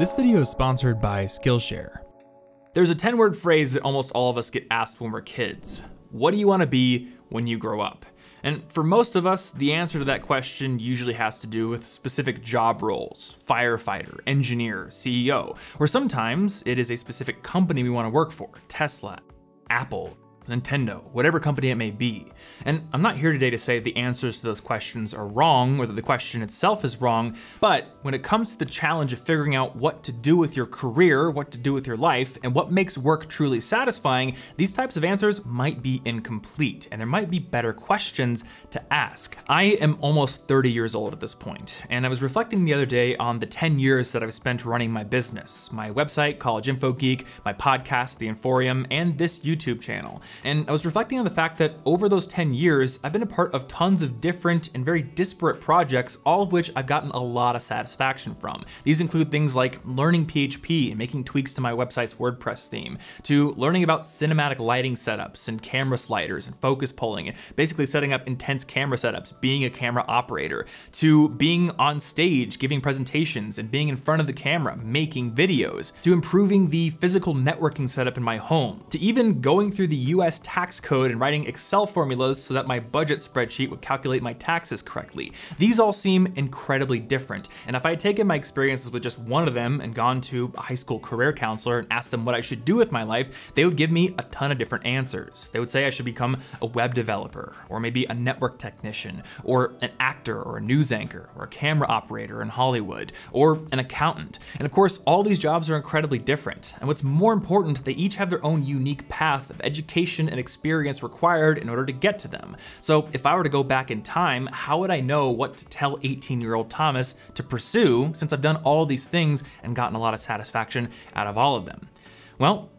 This video is sponsored by Skillshare. There's a 10 word phrase that almost all of us get asked when we're kids. What do you wanna be when you grow up? And for most of us, the answer to that question usually has to do with specific job roles firefighter, engineer, CEO, or sometimes it is a specific company we want to work for Tesla, Apple, Nintendo, whatever company it may be. And I'm not here today to say the answers to those questions are wrong or that the question itself is wrong, but when it comes to the challenge of figuring out what to do with your career, what to do with your life, and what makes work truly satisfying, these types of answers might be incomplete and there might be better questions to ask. I am almost 30 years old at this point, and I was reflecting the other day on the 10 years that I've spent running my business, my website, College Info Geek, my podcast, The Inforium, and this YouTube channel. And I was reflecting on the fact that over those 10 years, I've been a part of tons of different and very disparate projects, all of which I've gotten a lot of satisfaction from. These include things like learning PHP and making tweaks to my website's WordPress theme, to learning about cinematic lighting setups and camera sliders and focus pulling, and basically setting up intense camera setups, being a camera operator, to being on stage, giving presentations and being in front of the camera, making videos, to improving the physical networking setup in my home, to even going through the UI US tax code and writing Excel formulas so that my budget spreadsheet would calculate my taxes correctly. These all seem incredibly different. And if I had taken my experiences with just one of them and gone to a high school career counselor and asked them what I should do with my life, they would give me a ton of different answers. They would say I should become a web developer, or maybe a network technician, or an actor, or a news anchor, or a camera operator in Hollywood, or an accountant. And of course, all these jobs are incredibly different. And what's more important, they each have their own unique path of education education and experience required in order to get to them. So if I were to go back in time, how would I know what to tell 18 year old Thomas to pursue since I've done all these things and gotten a lot of satisfaction out of all of them? Well,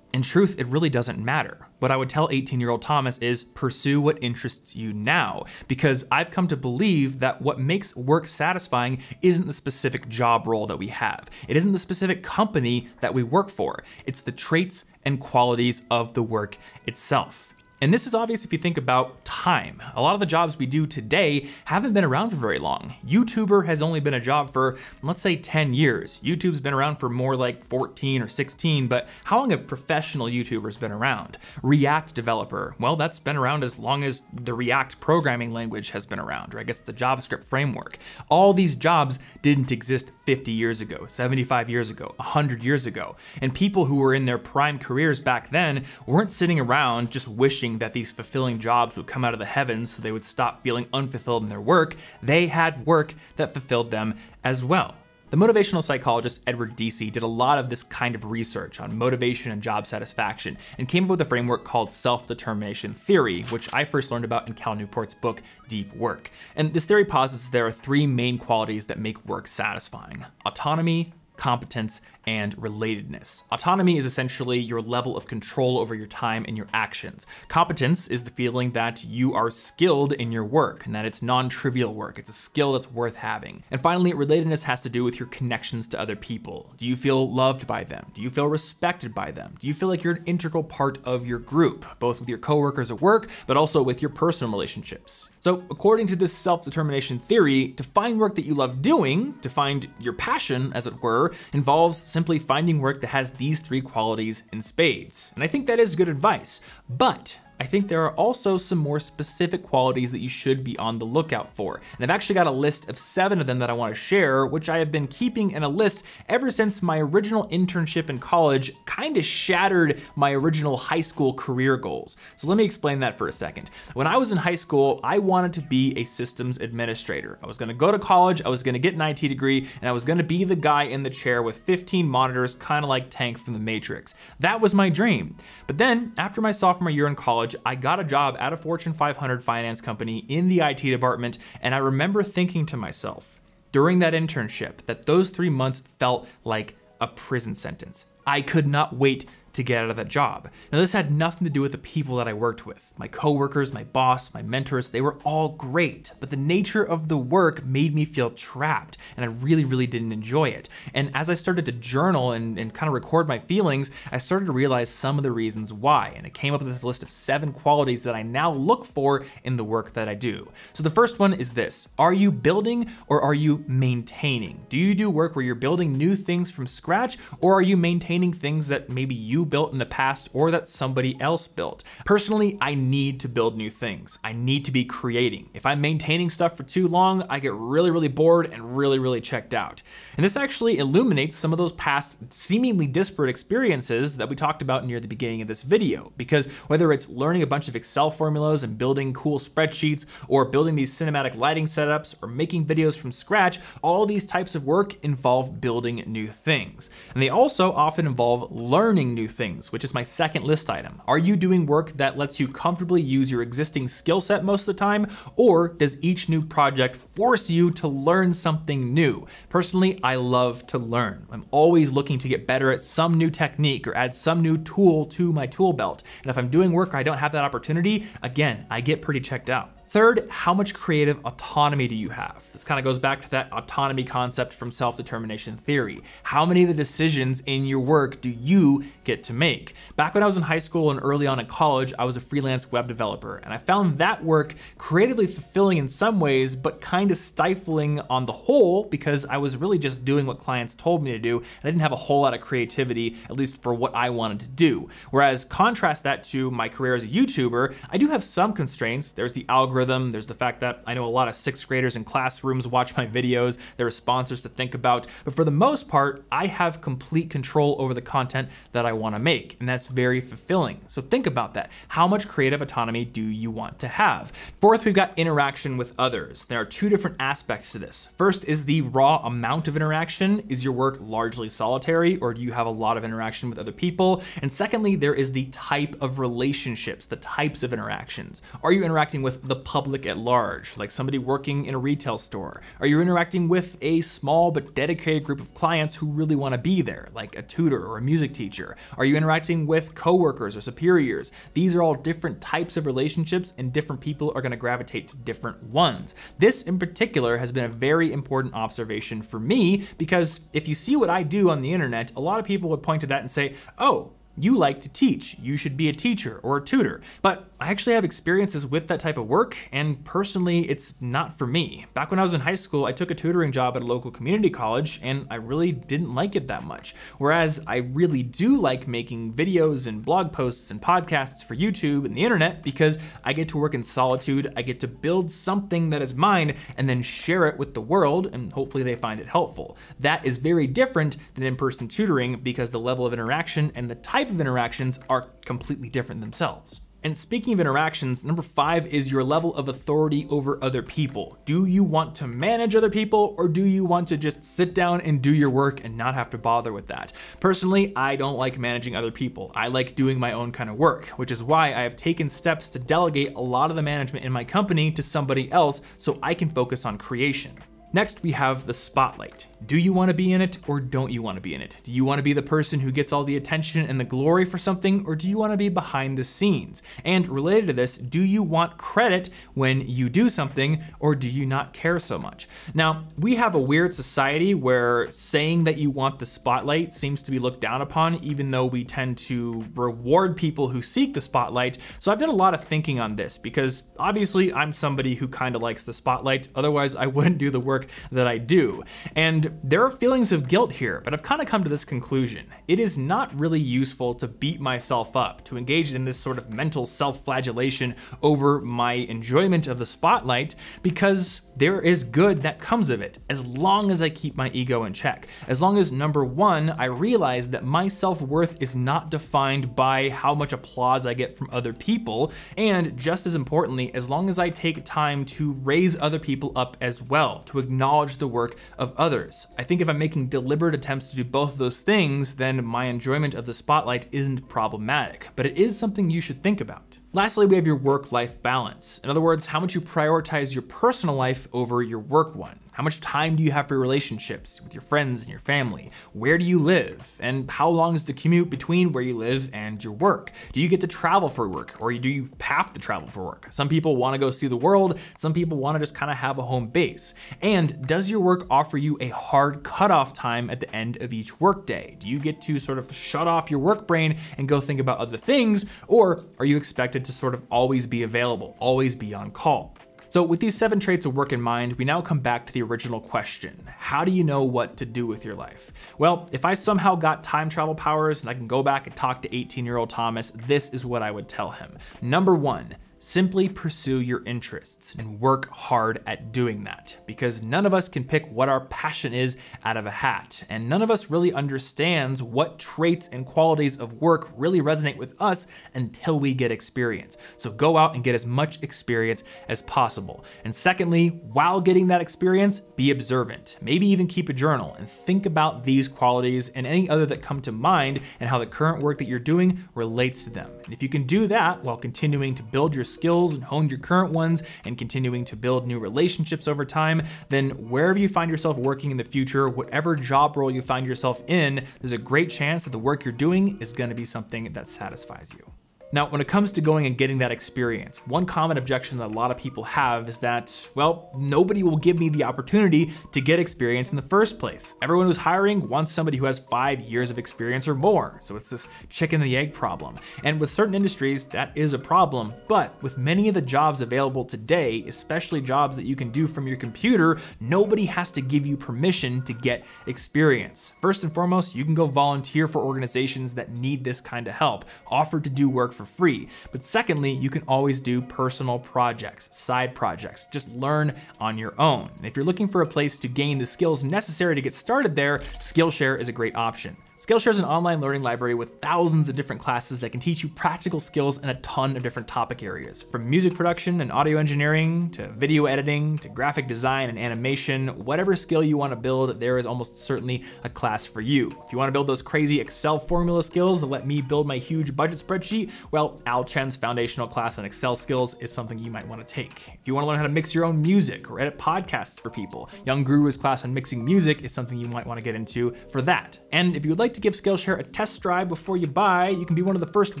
in truth, it really doesn't matter. What I would tell 18 year old Thomas is pursue what interests you now, because I've come to believe that what makes work satisfying isn't the specific job role that we have. It isn't the specific company that we work for. It's the traits and qualities of the work itself. And this is obvious if you think about time. A lot of the jobs we do today haven't been around for very long. YouTuber has only been a job for, let's say 10 years. YouTube's been around for more like 14 or 16, but how long have professional YouTubers been around? React developer, well, that's been around as long as the React programming language has been around, or I guess the JavaScript framework. All these jobs didn't exist 50 years ago, 75 years ago, 100 years ago. And people who were in their prime careers back then weren't sitting around just wishing wishing that these fulfilling jobs would come out of the heavens so they would stop feeling unfulfilled in their work, they had work that fulfilled them as well. The motivational psychologist Edward Deci did a lot of this kind of research on motivation and job satisfaction and came up with a framework called self-determination theory, which I first learned about in Cal Newport's book, Deep Work. And this theory posits there are three main qualities that make work satisfying, autonomy, competence, and relatedness. Autonomy is essentially your level of control over your time and your actions. Competence is the feeling that you are skilled in your work and that it's non-trivial work. It's a skill that's worth having. And finally, relatedness has to do with your connections to other people. Do you feel loved by them? Do you feel respected by them? Do you feel like you're an integral part of your group, both with your coworkers at work, but also with your personal relationships? So according to this self-determination theory, to find work that you love doing, to find your passion, as it were, involves simply finding work that has these three qualities in spades. And I think that is good advice, but I think there are also some more specific qualities that you should be on the lookout for. And I've actually got a list of seven of them that I wanna share, which I have been keeping in a list ever since my original internship in college kinda shattered my original high school career goals. So let me explain that for a second. When I was in high school, I wanted to be a systems administrator. I was gonna go to college, I was gonna get an IT degree, and I was gonna be the guy in the chair with 15 monitors, kinda like Tank from The Matrix. That was my dream. But then, after my sophomore year in college, college, I got a job at a Fortune 500 finance company in the IT department, and I remember thinking to myself during that internship that those three months felt like a prison sentence. I could not wait to get out of that job. Now, this had nothing to do with the people that I worked with. My coworkers, my boss, my mentors, they were all great, but the nature of the work made me feel trapped, and I really, really didn't enjoy it. And as I started to journal and, and kind of record my feelings, I started to realize some of the reasons why, and I came up with this list of seven qualities that I now look for in the work that I do. So the first one is this, are you building or are you maintaining? Do you do work where you're building new things from scratch, or are you maintaining things that maybe you you built in the past or that somebody else built. Personally, I need to build new things. I need to be creating. If I'm maintaining stuff for too long, I get really, really bored and really, really checked out. And this actually illuminates some of those past seemingly disparate experiences that we talked about near the beginning of this video. Because whether it's learning a bunch of Excel formulas and building cool spreadsheets, or building these cinematic lighting setups, or making videos from scratch, all these types of work involve building new things. And they also often involve learning new things, which is my second list item. Are you doing work that lets you comfortably use your existing skill set most of the time, or does each new project force you to learn something new? Personally, I love to learn. I'm always looking to get better at some new technique or add some new tool to my tool belt. And if I'm doing work I don't have that opportunity, again, I get pretty checked out. Third, how much creative autonomy do you have? This kind of goes back to that autonomy concept from self-determination theory. How many of the decisions in your work do you get to make? Back when I was in high school and early on in college, I was a freelance web developer, and I found that work creatively fulfilling in some ways, but kind of stifling on the whole because I was really just doing what clients told me to do, and I didn't have a whole lot of creativity, at least for what I wanted to do. Whereas contrast that to my career as a YouTuber, I do have some constraints. There's the algorithm algorithm. There's the fact that I know a lot of sixth graders in classrooms watch my videos. There are sponsors to think about. But for the most part, I have complete control over the content that I wanna make. And that's very fulfilling. So think about that. How much creative autonomy do you want to have? Fourth, we've got interaction with others. There are two different aspects to this. First is the raw amount of interaction. Is your work largely solitary or do you have a lot of interaction with other people? And secondly, there is the type of relationships, the types of interactions. Are you interacting with the public at large, like somebody working in a retail store, or you're interacting with a small but dedicated group of clients who really want to be there, like a tutor or a music teacher. Are you interacting with coworkers or superiors? These are all different types of relationships and different people are going to gravitate to different ones. This in particular has been a very important observation for me because if you see what I do on the internet, a lot of people would point to that and say, oh, you like to teach, you should be a teacher or a tutor. But I actually have experiences with that type of work, and personally, it's not for me. Back when I was in high school, I took a tutoring job at a local community college, and I really didn't like it that much. Whereas I really do like making videos and blog posts and podcasts for YouTube and the internet because I get to work in solitude, I get to build something that is mine, and then share it with the world, and hopefully they find it helpful. That is very different than in person tutoring because the level of interaction and the type of interactions are completely different themselves. And speaking of interactions, number five is your level of authority over other people. Do you want to manage other people or do you want to just sit down and do your work and not have to bother with that? Personally, I don't like managing other people. I like doing my own kind of work, which is why I have taken steps to delegate a lot of the management in my company to somebody else so I can focus on creation. Next, we have the spotlight. Do you want to be in it or don't you want to be in it? Do you want to be the person who gets all the attention and the glory for something or do you want to be behind the scenes? And related to this, do you want credit when you do something or do you not care so much? Now, we have a weird society where saying that you want the spotlight seems to be looked down upon, even though we tend to reward people who seek the spotlight. So I've done a lot of thinking on this because obviously I'm somebody who kind of likes the spotlight. Otherwise, I wouldn't do the work that I do. And there are feelings of guilt here, but I've kind of come to this conclusion. It is not really useful to beat myself up, to engage in this sort of mental self-flagellation over my enjoyment of the spotlight, because there is good that comes of it, as long as I keep my ego in check. As long as number one, I realize that my self-worth is not defined by how much applause I get from other people, and just as importantly, as long as I take time to raise other people up as well, to acknowledge the work of others. I think if I'm making deliberate attempts to do both of those things, then my enjoyment of the spotlight isn't problematic, but it is something you should think about. Lastly, we have your work-life balance. In other words, how much you prioritize your personal life over your work one. How much time do you have for relationships with your friends and your family? Where do you live? And how long is the commute between where you live and your work? Do you get to travel for work or do you have to travel for work? Some people wanna go see the world. Some people wanna just kinda have a home base. And does your work offer you a hard cutoff time at the end of each workday? Do you get to sort of shut off your work brain and go think about other things? Or are you expected to sort of always be available, always be on call? So with these seven traits of work in mind, we now come back to the original question. How do you know what to do with your life? Well, if I somehow got time travel powers and I can go back and talk to 18 year old Thomas, this is what I would tell him. Number one, Simply pursue your interests and work hard at doing that because none of us can pick what our passion is out of a hat. And none of us really understands what traits and qualities of work really resonate with us until we get experience. So go out and get as much experience as possible. And secondly, while getting that experience, be observant. Maybe even keep a journal and think about these qualities and any other that come to mind and how the current work that you're doing relates to them. And if you can do that while continuing to build your skills and honed your current ones and continuing to build new relationships over time, then wherever you find yourself working in the future, whatever job role you find yourself in, there's a great chance that the work you're doing is gonna be something that satisfies you. Now, when it comes to going and getting that experience, one common objection that a lot of people have is that, well, nobody will give me the opportunity to get experience in the first place. Everyone who's hiring wants somebody who has five years of experience or more. So it's this chicken and the egg problem. And with certain industries, that is a problem. But with many of the jobs available today, especially jobs that you can do from your computer, nobody has to give you permission to get experience. First and foremost, you can go volunteer for organizations that need this kind of help, offer to do work for free. But secondly, you can always do personal projects, side projects, just learn on your own. And if you're looking for a place to gain the skills necessary to get started there, Skillshare is a great option. Skillshare is an online learning library with thousands of different classes that can teach you practical skills in a ton of different topic areas, from music production and audio engineering, to video editing, to graphic design and animation, whatever skill you wanna build, there is almost certainly a class for you. If you wanna build those crazy Excel formula skills that let me build my huge budget spreadsheet, well, Al Chen's foundational class on Excel skills is something you might wanna take. If you wanna learn how to mix your own music or edit podcasts for people, Young Guru's class on mixing music is something you might wanna get into for that. And if you would like like to give Skillshare a test drive before you buy, you can be one of the first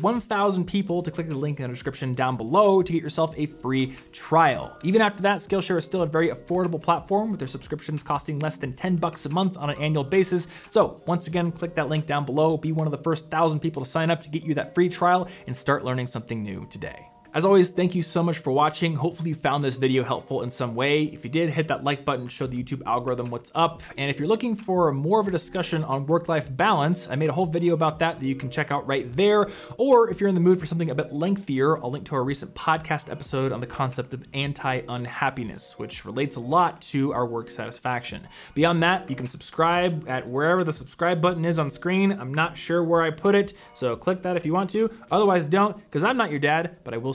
1,000 people to click the link in the description down below to get yourself a free trial. Even after that, Skillshare is still a very affordable platform with their subscriptions costing less than 10 bucks a month on an annual basis. So once again, click that link down below, be one of the first 1,000 people to sign up to get you that free trial and start learning something new today. As always, thank you so much for watching. Hopefully you found this video helpful in some way. If you did, hit that like button to show the YouTube algorithm what's up. And if you're looking for more of a discussion on work-life balance, I made a whole video about that that you can check out right there. Or if you're in the mood for something a bit lengthier, I'll link to our recent podcast episode on the concept of anti-unhappiness, which relates a lot to our work satisfaction. Beyond that, you can subscribe at wherever the subscribe button is on screen. I'm not sure where I put it, so click that if you want to. Otherwise, don't, because I'm not your dad, but I will